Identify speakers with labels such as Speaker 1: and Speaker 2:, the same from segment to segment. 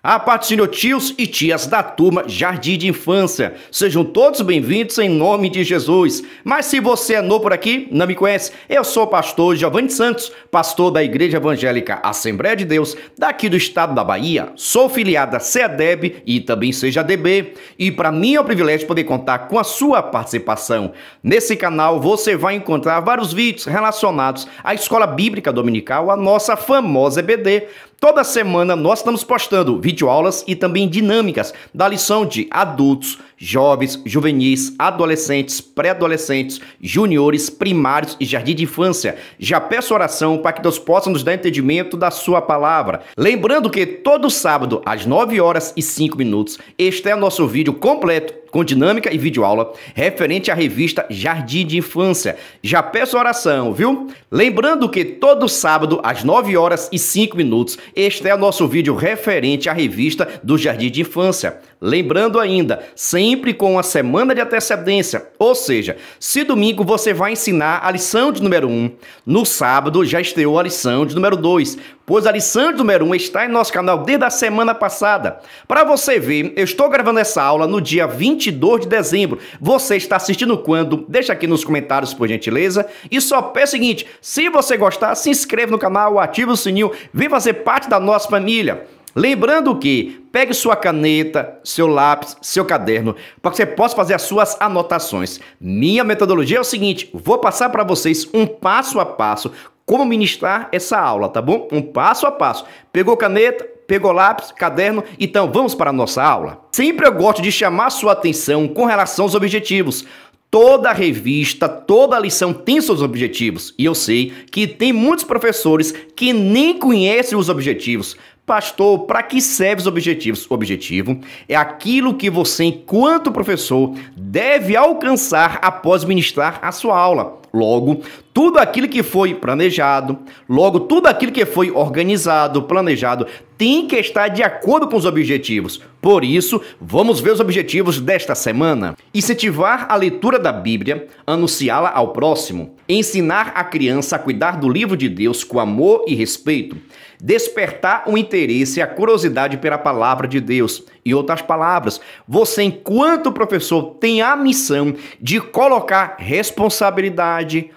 Speaker 1: A patrocínio tios e tias da turma Jardim de Infância. Sejam todos bem-vindos em nome de Jesus. Mas se você é novo por aqui, não me conhece, eu sou o pastor Giovanni Santos, pastor da Igreja Evangélica Assembleia de Deus, daqui do estado da Bahia. Sou filiada CEDEB e também seja DB. E para mim é um privilégio poder contar com a sua participação. Nesse canal você vai encontrar vários vídeos relacionados à Escola Bíblica Dominical, a nossa famosa EBD. Toda semana nós estamos postando videoaulas e também dinâmicas da lição de adultos jovens, juvenis, adolescentes, pré-adolescentes, juniores, primários e jardim de infância. Já peço oração para que Deus possa nos dar entendimento da sua palavra. Lembrando que todo sábado, às 9 horas e 5 minutos, este é o nosso vídeo completo com dinâmica e videoaula referente à revista Jardim de Infância. Já peço oração, viu? Lembrando que todo sábado, às 9 horas e 5 minutos, este é o nosso vídeo referente à revista do Jardim de Infância. Lembrando ainda, sempre com uma semana de antecedência, ou seja, se domingo você vai ensinar a lição de número 1, um, no sábado já estreou a lição de número 2, pois a lição de número 1 um está em nosso canal desde a semana passada. Para você ver, eu estou gravando essa aula no dia 22 de dezembro. Você está assistindo quando? Deixa aqui nos comentários, por gentileza. E só peço o seguinte, se você gostar, se inscreve no canal, ativa o sininho, vem fazer parte da nossa família. Lembrando que pegue sua caneta, seu lápis, seu caderno, para que você possa fazer as suas anotações. Minha metodologia é o seguinte: vou passar para vocês um passo a passo como ministrar essa aula, tá bom? Um passo a passo. Pegou caneta, pegou lápis, caderno? Então vamos para a nossa aula. Sempre eu gosto de chamar sua atenção com relação aos objetivos. Toda revista, toda lição tem seus objetivos. E eu sei que tem muitos professores que nem conhecem os objetivos. Pastor, para que serve os objetivos? O objetivo é aquilo que você, enquanto professor, deve alcançar após ministrar a sua aula. Logo, tudo aquilo que foi planejado, logo, tudo aquilo que foi organizado, planejado, tem que estar de acordo com os objetivos. Por isso, vamos ver os objetivos desta semana: incentivar a leitura da Bíblia, anunciá-la ao próximo, ensinar a criança a cuidar do livro de Deus com amor e respeito despertar o interesse e a curiosidade pela palavra de Deus. Em outras palavras, você, enquanto professor, tem a missão de colocar responsabilidade,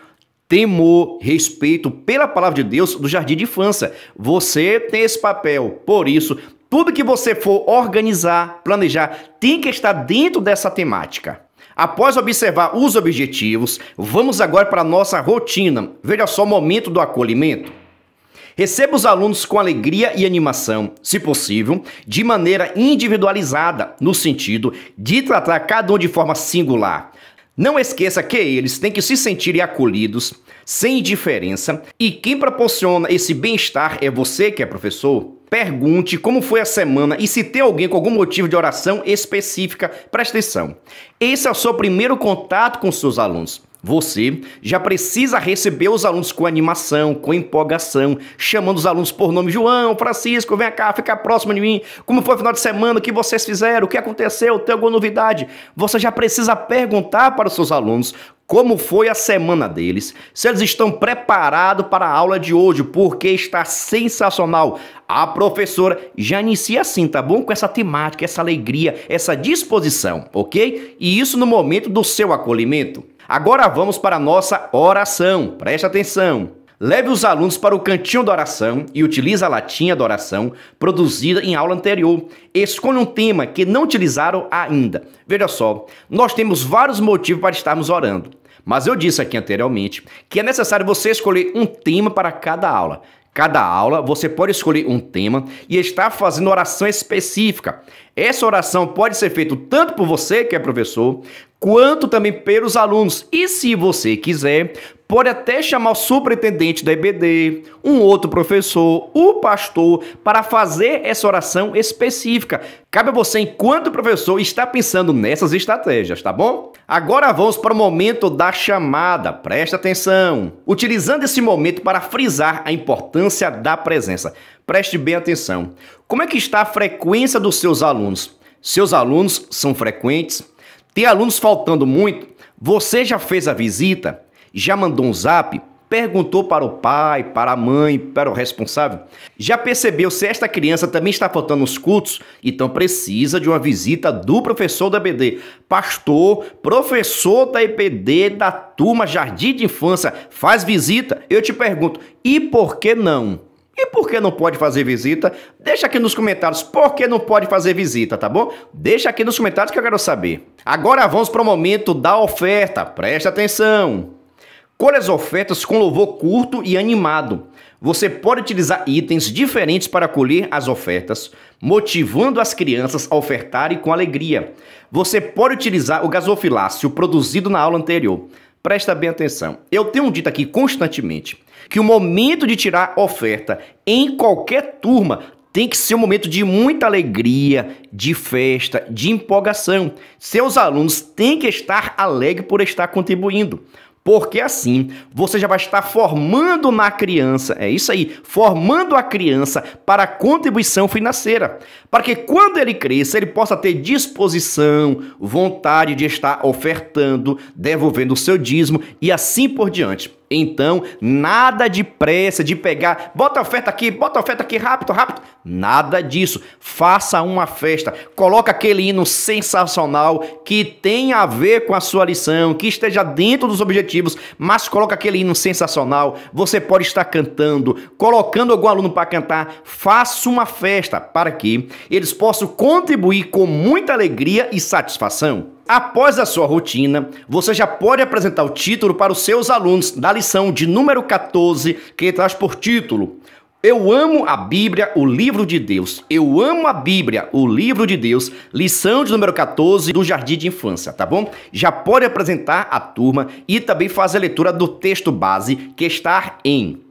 Speaker 1: temor, respeito pela palavra de Deus do jardim de infância. Você tem esse papel. Por isso, tudo que você for organizar, planejar, tem que estar dentro dessa temática. Após observar os objetivos, vamos agora para a nossa rotina. Veja só o momento do acolhimento. Receba os alunos com alegria e animação, se possível, de maneira individualizada, no sentido de tratar cada um de forma singular. Não esqueça que eles têm que se sentirem acolhidos, sem indiferença, e quem proporciona esse bem-estar é você que é professor. Pergunte como foi a semana e se tem alguém com algum motivo de oração específica, preste atenção. Esse é o seu primeiro contato com seus alunos. Você já precisa receber os alunos com animação, com empolgação, chamando os alunos por nome João, Francisco, vem cá, fica próximo de mim. Como foi o final de semana? O que vocês fizeram? O que aconteceu? Tem alguma novidade? Você já precisa perguntar para os seus alunos como foi a semana deles, se eles estão preparados para a aula de hoje, porque está sensacional. A professora já inicia assim, tá bom? Com essa temática, essa alegria, essa disposição, ok? E isso no momento do seu acolhimento. Agora vamos para a nossa oração. Preste atenção. Leve os alunos para o cantinho da oração e utilize a latinha da oração produzida em aula anterior. Escolha um tema que não utilizaram ainda. Veja só, nós temos vários motivos para estarmos orando, mas eu disse aqui anteriormente que é necessário você escolher um tema para cada aula. Cada aula você pode escolher um tema e estar fazendo oração específica. Essa oração pode ser feita tanto por você, que é professor, quanto também pelos alunos. E se você quiser, pode até chamar o superintendente da EBD, um outro professor, o pastor, para fazer essa oração específica. Cabe a você, enquanto professor, estar pensando nessas estratégias, tá bom? Agora vamos para o momento da chamada, presta atenção. Utilizando esse momento para frisar a importância da presença. Preste bem atenção. Como é que está a frequência dos seus alunos? Seus alunos são frequentes? Tem alunos faltando muito? Você já fez a visita? Já mandou um zap? Perguntou para o pai, para a mãe, para o responsável? Já percebeu se esta criança também está faltando os cultos? Então precisa de uma visita do professor da EBD. Pastor, professor da EPD, da turma Jardim de Infância, faz visita? Eu te pergunto, e por que não? E por que não pode fazer visita? Deixa aqui nos comentários por que não pode fazer visita, tá bom? Deixa aqui nos comentários que eu quero saber. Agora vamos para o momento da oferta. Presta atenção. Colhe as ofertas com louvor curto e animado. Você pode utilizar itens diferentes para colher as ofertas, motivando as crianças a ofertarem com alegria. Você pode utilizar o gasofilácio produzido na aula anterior. Presta bem atenção. Eu tenho dito aqui constantemente que o momento de tirar oferta em qualquer turma tem que ser um momento de muita alegria, de festa, de empolgação. Seus alunos têm que estar alegres por estar contribuindo. Porque assim você já vai estar formando na criança, é isso aí, formando a criança para a contribuição financeira para que quando ele cresça, ele possa ter disposição, vontade de estar ofertando, devolvendo o seu dízimo e assim por diante. Então, nada de pressa de pegar, bota oferta aqui, bota oferta aqui, rápido, rápido. Nada disso. Faça uma festa. Coloca aquele hino sensacional que tem a ver com a sua lição, que esteja dentro dos objetivos, mas coloca aquele hino sensacional. Você pode estar cantando, colocando algum aluno para cantar. Faça uma festa para que eles possam contribuir com muita alegria e satisfação. Após a sua rotina, você já pode apresentar o título para os seus alunos da lição de número 14, que traz por título eu amo a Bíblia, o livro de Deus. Eu amo a Bíblia, o livro de Deus. Lição de número 14 do Jardim de Infância, tá bom? Já pode apresentar a turma e também fazer a leitura do texto base que está em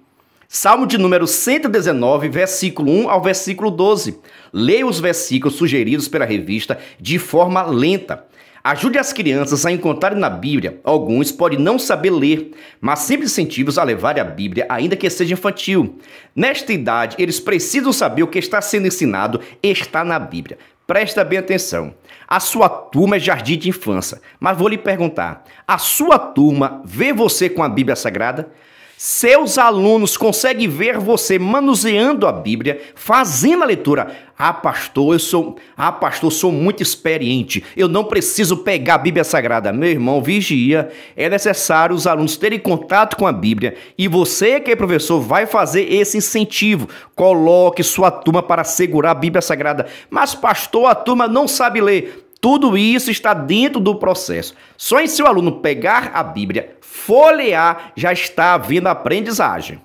Speaker 1: Salmo de número 119, versículo 1 ao versículo 12. Leia os versículos sugeridos pela revista de forma lenta. Ajude as crianças a encontrarem na Bíblia. Alguns podem não saber ler, mas sempre incentive-os a levarem a Bíblia, ainda que seja infantil. Nesta idade, eles precisam saber o que está sendo ensinado está na Bíblia. Presta bem atenção. A sua turma é jardim de infância, mas vou lhe perguntar: a sua turma vê você com a Bíblia Sagrada? Seus alunos conseguem ver você manuseando a Bíblia, fazendo a leitura. Ah, pastor, eu sou, ah, pastor, sou muito experiente. Eu não preciso pegar a Bíblia Sagrada. Meu irmão, vigia. É necessário os alunos terem contato com a Bíblia e você que é professor vai fazer esse incentivo. Coloque sua turma para segurar a Bíblia Sagrada. Mas pastor, a turma não sabe ler tudo isso está dentro do processo. Só em seu aluno pegar a Bíblia, folhear, já está havendo aprendizagem.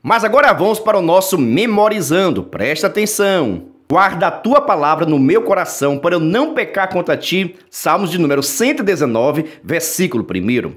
Speaker 1: Mas agora vamos para o nosso memorizando. Presta atenção. Guarda a tua palavra no meu coração para eu não pecar contra ti. Salmos de número 119, versículo 1.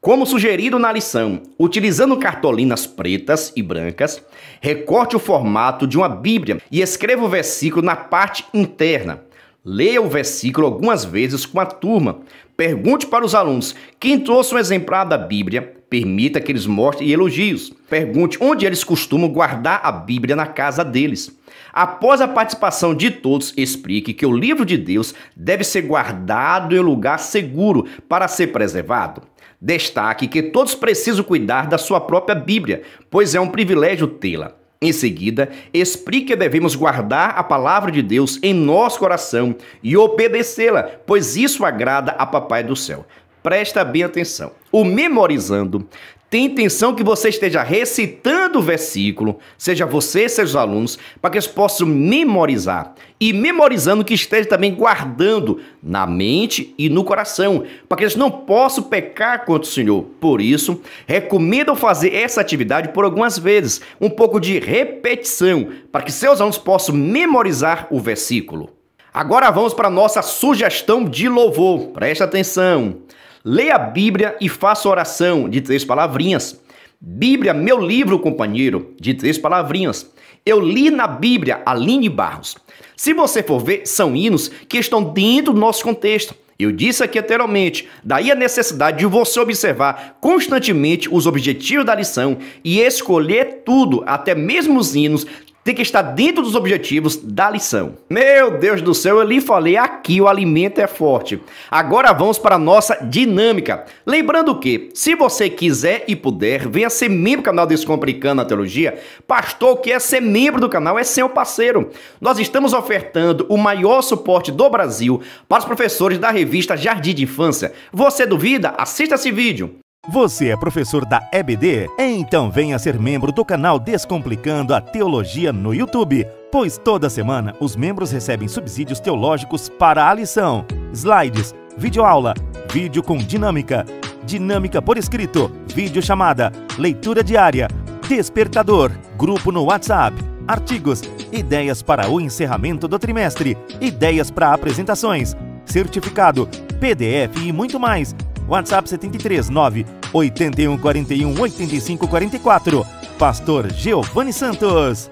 Speaker 1: Como sugerido na lição, utilizando cartolinas pretas e brancas, recorte o formato de uma Bíblia e escreva o versículo na parte interna. Leia o versículo algumas vezes com a turma. Pergunte para os alunos quem trouxe um exemplar da Bíblia. Permita que eles mostrem elogios. Pergunte onde eles costumam guardar a Bíblia na casa deles. Após a participação de todos, explique que o livro de Deus deve ser guardado em um lugar seguro para ser preservado. Destaque que todos precisam cuidar da sua própria Bíblia, pois é um privilégio tê-la. Em seguida, explique que devemos guardar a palavra de Deus em nosso coração e obedecê-la, pois isso agrada a Papai do Céu. Presta bem atenção. O memorizando tem intenção que você esteja recitando o versículo, seja você, seus alunos, para que eles possam memorizar. E memorizando que esteja também guardando na mente e no coração, para que eles não possam pecar contra o Senhor. Por isso, recomendo fazer essa atividade por algumas vezes, um pouco de repetição, para que seus alunos possam memorizar o versículo. Agora vamos para a nossa sugestão de louvor. Presta atenção. Leia a Bíblia e faça oração de três palavrinhas. Bíblia, meu livro, companheiro, de três palavrinhas. Eu li na Bíblia, Aline Barros. Se você for ver, são hinos que estão dentro do nosso contexto. Eu disse aqui anteriormente, daí a necessidade de você observar constantemente os objetivos da lição e escolher tudo, até mesmo os hinos tem que estar dentro dos objetivos da lição. Meu Deus do céu, eu lhe falei aqui, o alimento é forte. Agora vamos para a nossa dinâmica. Lembrando que, se você quiser e puder, venha ser membro do canal Descomplicando a Teologia. Pastor, que é ser membro do canal é seu parceiro. Nós estamos ofertando o maior suporte do Brasil para os professores da revista Jardim de Infância. Você duvida? Assista esse vídeo. Você é professor da EBD? Então venha ser membro do canal Descomplicando a Teologia no YouTube, pois toda semana os membros recebem subsídios teológicos para a lição, slides, videoaula, vídeo com dinâmica, dinâmica por escrito, vídeo chamada, leitura diária, despertador, grupo no WhatsApp, artigos, ideias para o encerramento do trimestre, ideias para apresentações, certificado, PDF e muito mais. WhatsApp 73 9 81 41 85 44. Pastor Giovanni Santos.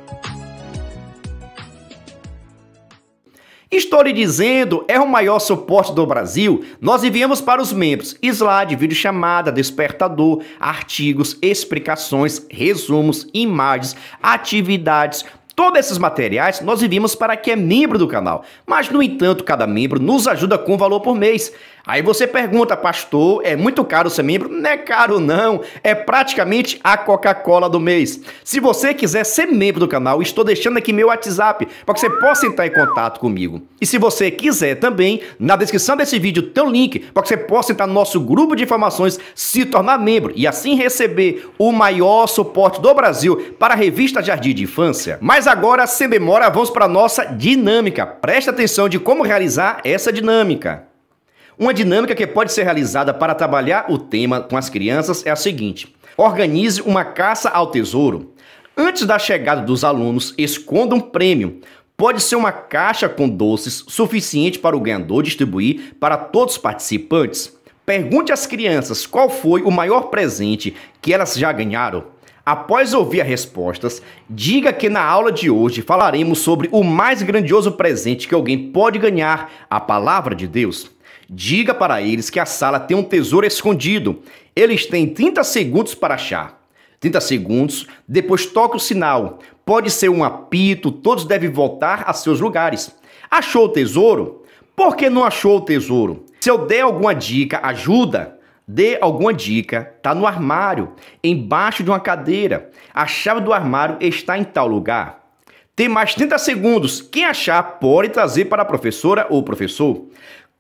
Speaker 1: Estou lhe dizendo, é o maior suporte do Brasil. Nós enviamos para os membros slide, vídeo chamada, despertador, artigos, explicações, resumos, imagens, atividades, Todos esses materiais nós enviamos para quem é membro do canal, mas no entanto, cada membro nos ajuda com valor por mês. Aí você pergunta, pastor, é muito caro ser membro? Não é caro não, é praticamente a Coca-Cola do mês. Se você quiser ser membro do canal, estou deixando aqui meu WhatsApp para que você possa entrar em contato comigo. E se você quiser também, na descrição desse vídeo tem um link para que você possa entrar no nosso grupo de informações, se tornar membro e assim receber o maior suporte do Brasil para a revista Jardim de Infância. Mas agora, sem demora, vamos para a nossa dinâmica. Preste atenção de como realizar essa dinâmica. Uma dinâmica que pode ser realizada para trabalhar o tema com as crianças é a seguinte: organize uma caça ao tesouro. Antes da chegada dos alunos, esconda um prêmio. Pode ser uma caixa com doces suficiente para o ganhador distribuir para todos os participantes. Pergunte às crianças qual foi o maior presente que elas já ganharam. Após ouvir as respostas, diga que na aula de hoje falaremos sobre o mais grandioso presente que alguém pode ganhar: a palavra de Deus. Diga para eles que a sala tem um tesouro escondido. Eles têm 30 segundos para achar. 30 segundos, depois toque o sinal. Pode ser um apito, todos devem voltar a seus lugares. Achou o tesouro? Por que não achou o tesouro? Se eu der alguma dica, ajuda? Dê alguma dica, tá no armário, embaixo de uma cadeira. A chave do armário está em tal lugar. Tem mais 30 segundos. Quem achar pode trazer para a professora ou professor.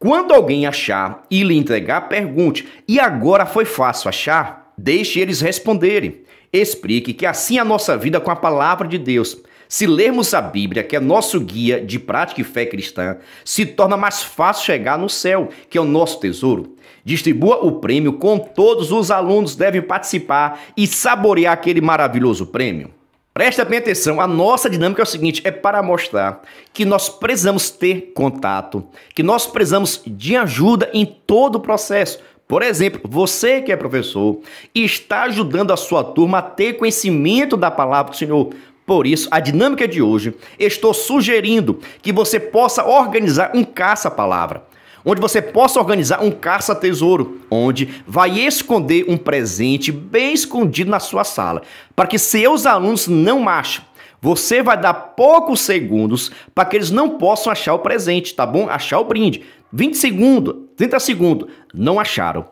Speaker 1: Quando alguém achar e lhe entregar, pergunte: e agora foi fácil achar? Deixe eles responderem. Explique que assim é a nossa vida com a palavra de Deus. Se lermos a Bíblia, que é nosso guia de prática e fé cristã, se torna mais fácil chegar no céu, que é o nosso tesouro. Distribua o prêmio com todos os alunos devem participar e saborear aquele maravilhoso prêmio. Presta bem atenção, a nossa dinâmica é o seguinte: é para mostrar que nós precisamos ter contato, que nós precisamos de ajuda em todo o processo. Por exemplo, você que é professor e está ajudando a sua turma a ter conhecimento da palavra do Senhor. Por isso, a dinâmica de hoje, estou sugerindo que você possa organizar um caça-palavra onde você possa organizar um caça-tesouro, onde vai esconder um presente bem escondido na sua sala, para que seus alunos não achem. Você vai dar poucos segundos para que eles não possam achar o presente, tá bom? Achar o brinde. 20 segundos, 30 segundos, não acharam.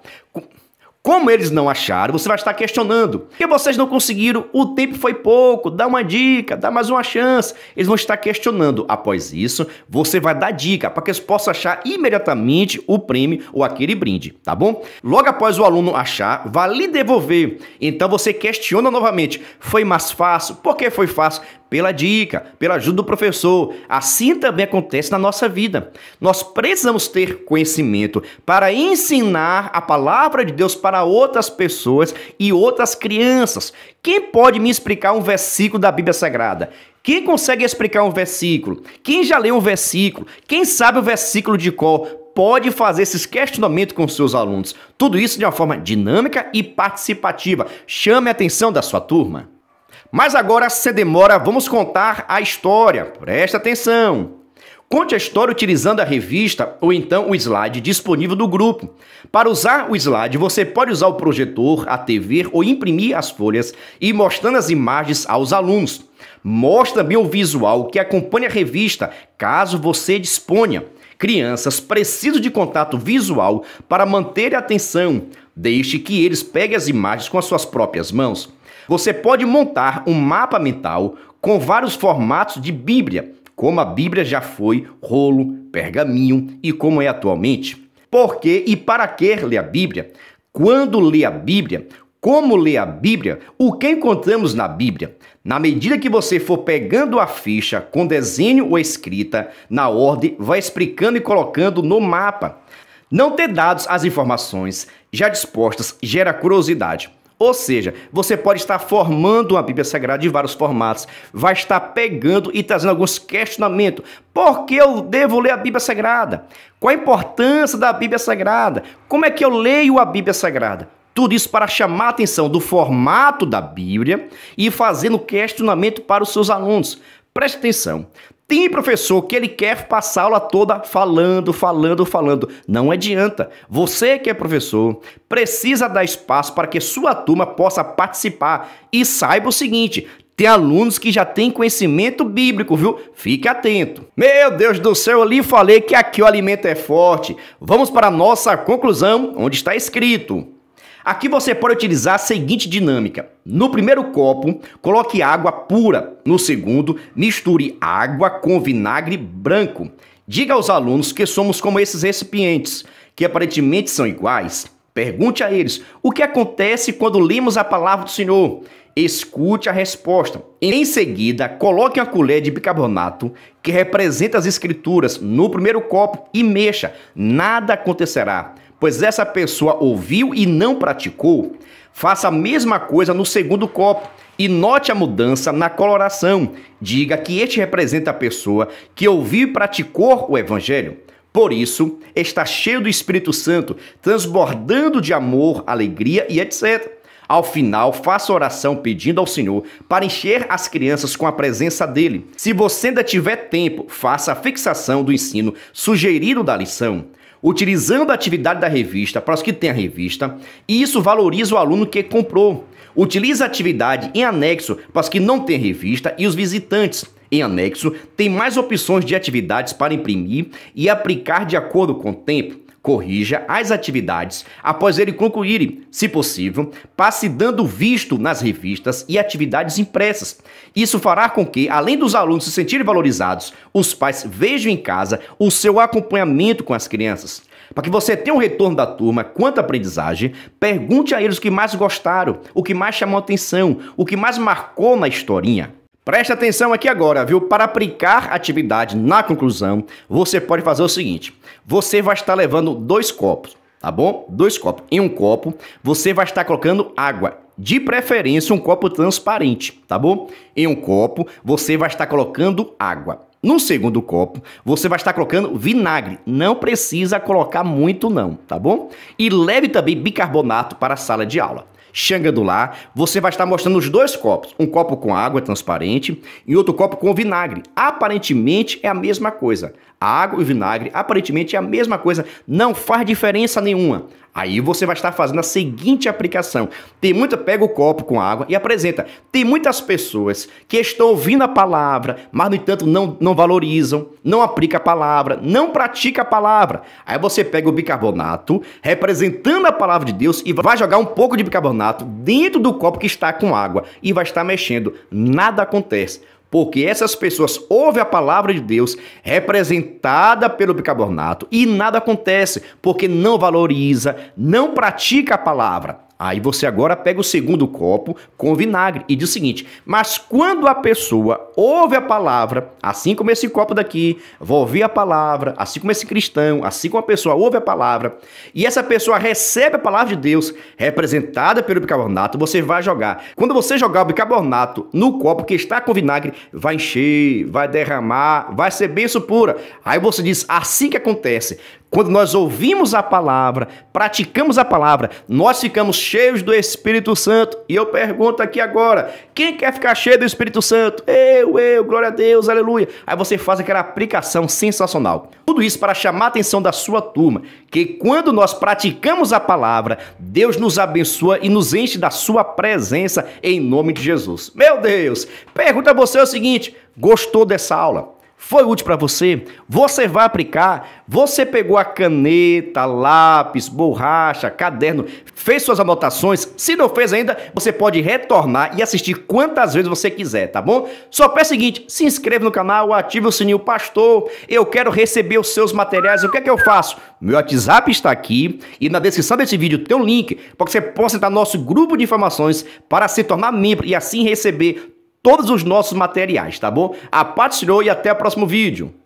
Speaker 1: Como eles não acharam, você vai estar questionando. Que vocês não conseguiram, o tempo foi pouco, dá uma dica, dá mais uma chance. Eles vão estar questionando. Após isso, você vai dar dica para que eles possam achar imediatamente o prêmio ou aquele brinde, tá bom? Logo após o aluno achar, vai lhe devolver. Então você questiona novamente. Foi mais fácil? Por que foi fácil? pela dica, pela ajuda do professor. Assim também acontece na nossa vida. Nós precisamos ter conhecimento para ensinar a palavra de Deus para outras pessoas e outras crianças. Quem pode me explicar um versículo da Bíblia Sagrada? Quem consegue explicar um versículo? Quem já leu um versículo? Quem sabe o versículo de qual Pode fazer esses questionamentos com seus alunos. Tudo isso de uma forma dinâmica e participativa. Chame a atenção da sua turma. Mas agora, sem demora, vamos contar a história. Presta atenção! Conte a história utilizando a revista ou então o slide disponível do grupo. Para usar o slide, você pode usar o projetor, a TV ou imprimir as folhas e ir mostrando as imagens aos alunos. Mostre também o visual que acompanha a revista, caso você disponha. Crianças precisam de contato visual para manter a atenção. Deixe que eles peguem as imagens com as suas próprias mãos. Você pode montar um mapa mental com vários formatos de Bíblia, como a Bíblia já foi rolo, pergaminho e como é atualmente. Por que e para que ler a Bíblia? Quando ler a Bíblia? Como ler a Bíblia? O que encontramos na Bíblia? Na medida que você for pegando a ficha com desenho ou escrita, na ordem, vai explicando e colocando no mapa. Não ter dados as informações já dispostas gera curiosidade. Ou seja, você pode estar formando uma Bíblia Sagrada de vários formatos, vai estar pegando e trazendo alguns questionamentos. Por que eu devo ler a Bíblia Sagrada? Qual a importância da Bíblia Sagrada? Como é que eu leio a Bíblia Sagrada? Tudo isso para chamar a atenção do formato da Bíblia e fazendo questionamento para os seus alunos. Preste atenção, tem professor que ele quer passar a aula toda falando, falando, falando. Não adianta. Você que é professor precisa dar espaço para que sua turma possa participar. E saiba o seguinte: tem alunos que já têm conhecimento bíblico, viu? Fique atento. Meu Deus do céu, eu lhe falei que aqui o alimento é forte. Vamos para a nossa conclusão, onde está escrito: Aqui você pode utilizar a seguinte dinâmica. No primeiro copo, coloque água pura. No segundo, misture água com vinagre branco. Diga aos alunos que somos como esses recipientes, que aparentemente são iguais. Pergunte a eles o que acontece quando lemos a palavra do Senhor. Escute a resposta. Em seguida, coloque uma colher de bicarbonato que representa as escrituras no primeiro copo e mexa. Nada acontecerá pois essa pessoa ouviu e não praticou, faça a mesma coisa no segundo copo e note a mudança na coloração. Diga que este representa a pessoa que ouviu e praticou o evangelho. Por isso, está cheio do Espírito Santo, transbordando de amor, alegria e etc. Ao final, faça oração pedindo ao Senhor para encher as crianças com a presença dele. Se você ainda tiver tempo, faça a fixação do ensino sugerido da lição utilizando a atividade da revista para os que têm a revista, e isso valoriza o aluno que comprou. Utiliza a atividade em anexo para os que não têm revista e os visitantes. Em anexo, tem mais opções de atividades para imprimir e aplicar de acordo com o tempo corrija as atividades após ele concluírem, se possível, passe dando visto nas revistas e atividades impressas. Isso fará com que, além dos alunos se sentirem valorizados, os pais vejam em casa o seu acompanhamento com as crianças. Para que você tenha um retorno da turma quanto à aprendizagem, pergunte a eles o que mais gostaram, o que mais chamou atenção, o que mais marcou na historinha. Preste atenção aqui agora, viu? Para aplicar atividade na conclusão, você pode fazer o seguinte: você vai estar levando dois copos, tá bom? Dois copos. Em um copo, você vai estar colocando água, de preferência um copo transparente, tá bom? Em um copo, você vai estar colocando água. No segundo copo, você vai estar colocando vinagre. Não precisa colocar muito não, tá bom? E leve também bicarbonato para a sala de aula. Xanga do você vai estar mostrando os dois copos. Um copo com água transparente e outro copo com vinagre. Aparentemente é a mesma coisa. A água e o vinagre aparentemente é a mesma coisa. Não faz diferença nenhuma. Aí você vai estar fazendo a seguinte aplicação. Tem muita, pega o copo com água e apresenta. Tem muitas pessoas que estão ouvindo a palavra, mas no entanto não, não valorizam, não aplica a palavra, não pratica a palavra. Aí você pega o bicarbonato, representando a palavra de Deus e vai jogar um pouco de bicarbonato dentro do copo que está com água e vai estar mexendo. Nada acontece porque essas pessoas ouvem a palavra de Deus representada pelo bicarbonato e nada acontece, porque não valoriza, não pratica a palavra. Aí você agora pega o segundo copo com vinagre e diz o seguinte: Mas quando a pessoa ouve a palavra, assim como esse copo daqui, vou ouvir a palavra, assim como esse cristão, assim como a pessoa ouve a palavra, e essa pessoa recebe a palavra de Deus, representada pelo bicarbonato, você vai jogar. Quando você jogar o bicarbonato no copo que está com vinagre, vai encher, vai derramar, vai ser benção pura. Aí você diz: Assim que acontece, quando nós ouvimos a palavra, praticamos a palavra, nós ficamos cheios do Espírito Santo. E eu pergunto aqui agora: quem quer ficar cheio do Espírito Santo? Eu, eu, glória a Deus, aleluia. Aí você faz aquela aplicação sensacional. Tudo isso para chamar a atenção da sua turma, que quando nós praticamos a palavra, Deus nos abençoa e nos enche da sua presença em nome de Jesus. Meu Deus, pergunta a você o seguinte: gostou dessa aula? Foi útil para você? Você vai aplicar? Você pegou a caneta, lápis, borracha, caderno, fez suas anotações? Se não fez ainda, você pode retornar e assistir quantas vezes você quiser, tá bom? Só peço o seguinte, se inscreve no canal, ative o sininho, pastor, eu quero receber os seus materiais, o que é que eu faço? Meu WhatsApp está aqui e na descrição desse vídeo tem um link para que você possa entrar no nosso grupo de informações para se tornar membro e assim receber todos os nossos materiais, tá bom? A paz e até o próximo vídeo.